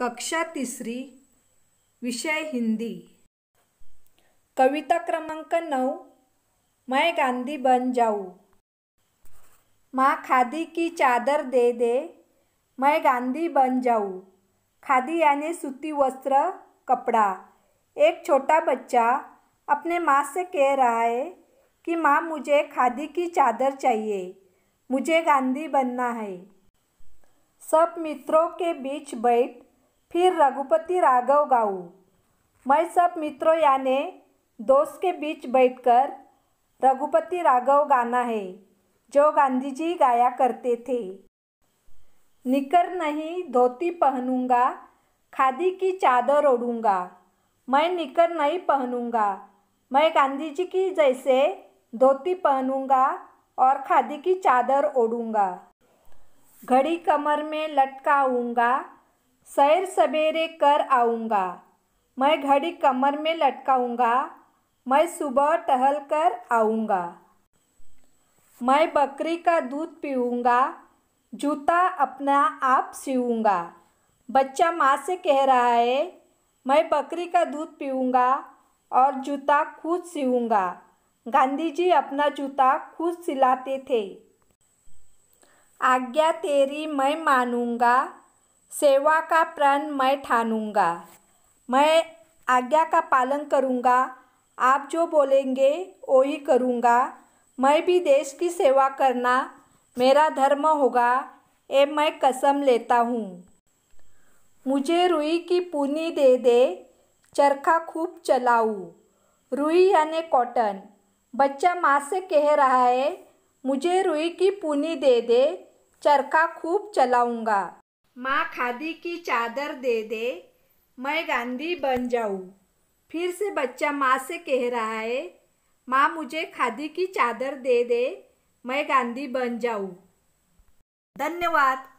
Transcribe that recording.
कक्षा तिसरी विषय हिंदी कविता क्रमांक नौ मैं गांधी बन जाऊँ माँ खादी की चादर दे दे मैं गांधी बन जाऊँ खादी यानी सूती वस्त्र कपड़ा एक छोटा बच्चा अपने माँ से कह रहा है कि माँ मुझे खादी की चादर चाहिए मुझे गांधी बनना है सब मित्रों के बीच बैठ फिर रघुपति राघव गाऊ मैं सब मित्रों याने दोस्त के बीच बैठकर रघुपति राघव गाना है जो गांधी जी गाया करते थे निकर नहीं धोती पहनूंगा खादी की चादर ओढ़ूंगा मैं निकर नहीं पहनूंगा मैं गांधी जी की जैसे धोती पहनूंगा और खादी की चादर ओढ़ूंगा घड़ी कमर में लटकाऊंगा सैर सवेरे कर आऊँगा मैं घड़ी कमर में लटकाऊँगा मैं सुबह टहल कर आऊँगा मैं बकरी का दूध पीऊँगा जूता अपना आप सीऊँगा बच्चा माँ से कह रहा है मैं बकरी का दूध पीऊँगा और जूता खुद सीऊँगा गांधी जी अपना जूता खुद सिलाते थे आज्ञा तेरी मैं मानूंगा सेवा का प्रण मैं ठानूंगा मैं आज्ञा का पालन करूंगा आप जो बोलेंगे वही करूंगा मैं भी देश की सेवा करना मेरा धर्म होगा ये मैं कसम लेता हूँ मुझे रुई की पूनी दे दे चरखा खूब चलाऊ रुई यानी कॉटन बच्चा माँ से कह रहा है मुझे रुई की पूनी दे दे चरखा खूब चलाऊँगा माँ खादी की चादर दे दे मैं गांधी बन जाऊँ फिर से बच्चा माँ से कह रहा है माँ मुझे खादी की चादर दे दे मैं गांधी बन जाऊँ धन्यवाद